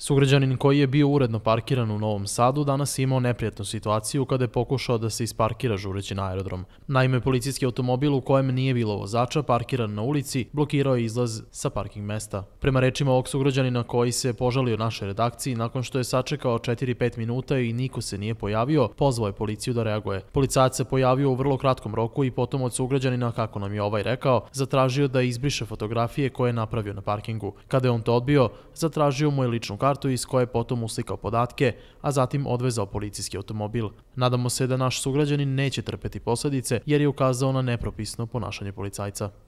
Sugrađanin koji je bio uredno parkiran u Novom Sadu danas je imao neprijatnu situaciju kada je pokušao da se isparkira žureći na aerodrom. Naime, policijski automobil u kojem nije bilo vozača parkiran na ulici blokirao je izlaz sa parking mesta. Prema rečima ovog sugrađanina koji se požalio našoj redakciji, nakon što je sačekao 4-5 minuta i niko se nije pojavio, pozvao je policiju da reaguje. Policajac se pojavio u vrlo kratkom roku i potom od sugrađanina, kako nam je ovaj rekao, zatražio da izbriše fotografije koje je napravio na parkingu. Kada je on to odbio, zatražio mu je ličnu kartu kartu iz koje je potom uslikao podatke, a zatim odvezao policijski automobil. Nadamo se da naš sugrađanin neće trpeti posledice jer je ukazao na nepropisno ponašanje policajca.